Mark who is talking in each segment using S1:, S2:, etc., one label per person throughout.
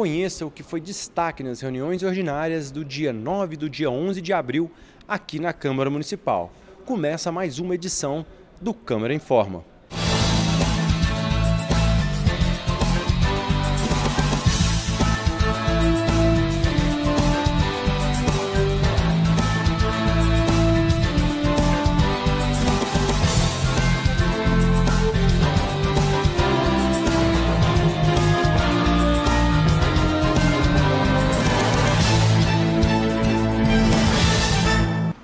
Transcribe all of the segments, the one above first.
S1: conheça o que foi destaque nas reuniões ordinárias do dia 9 e do dia 11 de abril aqui na Câmara Municipal. Começa mais uma edição do Câmara Informa.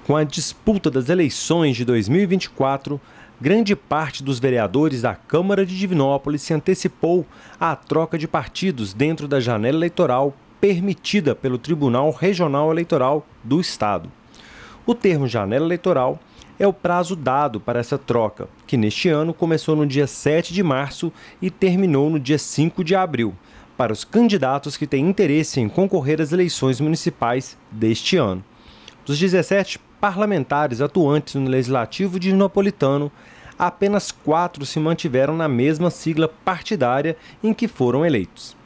S2: Com a disputa das eleições de 2024, grande parte dos vereadores da Câmara de Divinópolis se antecipou à troca de partidos dentro da janela eleitoral permitida pelo Tribunal Regional Eleitoral do Estado. O termo janela eleitoral é o prazo dado para essa troca, que neste ano começou no dia 7 de março e terminou no dia 5 de abril, para os candidatos que têm interesse em concorrer às eleições municipais deste ano. Dos 17 parlamentares atuantes no legislativo dinapolitano, apenas quatro se mantiveram na mesma sigla partidária em que foram eleitos.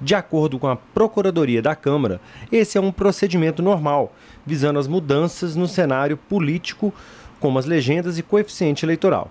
S2: De acordo com a Procuradoria da Câmara, esse é um procedimento normal, visando as mudanças no cenário político, como as legendas e coeficiente eleitoral.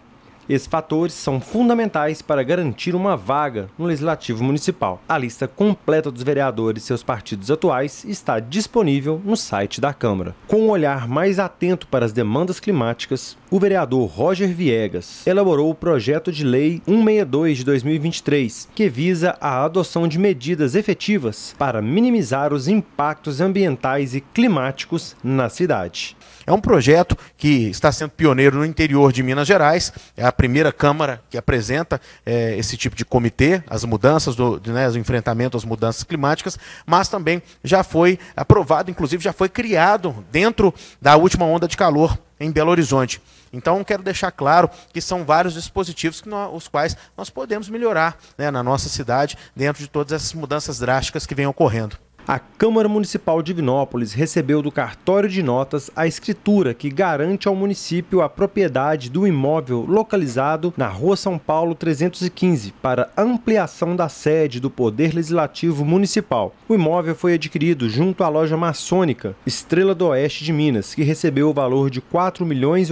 S2: Esses fatores são fundamentais para garantir uma vaga no Legislativo Municipal. A lista completa dos vereadores e seus partidos atuais está disponível no site da Câmara. Com um olhar mais atento para as demandas climáticas, o vereador Roger Viegas elaborou o projeto de lei 162 de 2023, que visa a adoção de medidas efetivas para minimizar os impactos ambientais e climáticos na cidade.
S1: É um projeto que está sendo pioneiro no interior de Minas Gerais, é a primeira Câmara que apresenta é, esse tipo de comitê, as mudanças, do, né, o enfrentamento às mudanças climáticas, mas também já foi aprovado, inclusive já foi criado dentro da última onda de calor em Belo Horizonte. Então, quero deixar claro que são vários dispositivos que nós, os quais nós podemos melhorar né, na nossa cidade, dentro de todas essas mudanças drásticas que vêm ocorrendo a Câmara Municipal de Vinópolis recebeu do cartório de notas a
S2: escritura que garante ao município a propriedade do imóvel localizado na Rua São Paulo 315 para ampliação da sede do Poder Legislativo Municipal. O imóvel foi adquirido junto à loja maçônica Estrela do Oeste de Minas, que recebeu o valor de R$ milhões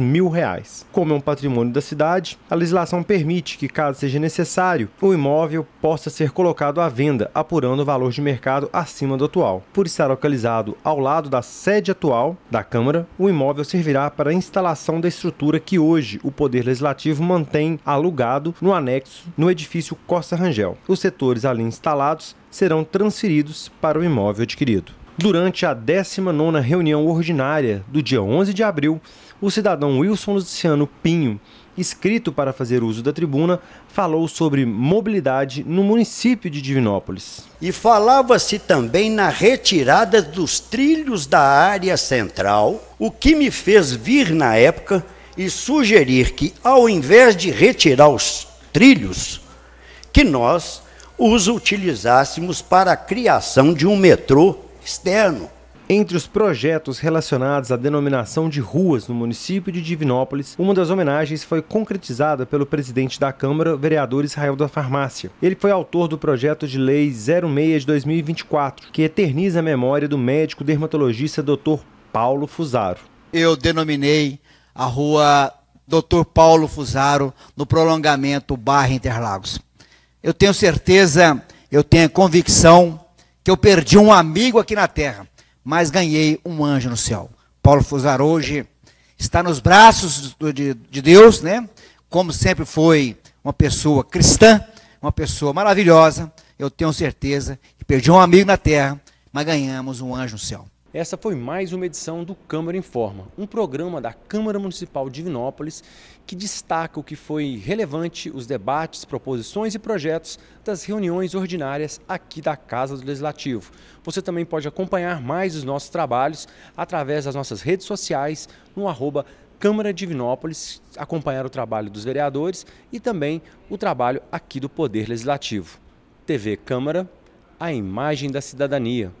S2: mil reais. Como é um patrimônio da cidade, a legislação permite que, caso seja necessário, o imóvel possa ser colocado à venda, apurando o valor de mercado acima do atual. Por estar localizado ao lado da sede atual da Câmara, o imóvel servirá para a instalação da estrutura que hoje o Poder Legislativo mantém alugado no anexo no edifício Costa Rangel. Os setores ali instalados serão transferidos para o imóvel adquirido. Durante a 19ª reunião ordinária do dia 11 de abril, o cidadão Wilson Luciano Pinho escrito para fazer uso da tribuna, falou sobre mobilidade no município de Divinópolis.
S3: E falava-se também na retirada dos trilhos da área central, o que me fez vir na época e sugerir que, ao invés de retirar os trilhos, que nós os utilizássemos
S2: para a criação de um metrô externo. Entre os projetos relacionados à denominação de ruas no município de Divinópolis, uma das homenagens foi concretizada pelo presidente da Câmara, vereador Israel da Farmácia. Ele foi autor do projeto de lei 06 de 2024, que eterniza a memória do médico dermatologista Dr. Paulo Fusaro. Eu denominei a rua Dr. Paulo Fusaro
S3: no prolongamento Barra Interlagos. Eu tenho certeza, eu tenho convicção que eu perdi um amigo aqui na terra mas ganhei um anjo no céu. Paulo Fusar hoje está nos braços de, de Deus, né? Como sempre foi uma pessoa cristã, uma pessoa maravilhosa. Eu tenho certeza que perdi um amigo na terra,
S1: mas ganhamos um anjo no céu. Essa foi mais uma edição do Câmara Informa, um programa da Câmara Municipal de Vinópolis que destaca o que foi relevante, os debates, proposições e projetos das reuniões ordinárias aqui da Casa do Legislativo. Você também pode acompanhar mais os nossos trabalhos através das nossas redes sociais no arroba Câmara de acompanhar o trabalho dos vereadores e também o trabalho aqui do Poder Legislativo. TV Câmara, a imagem da cidadania.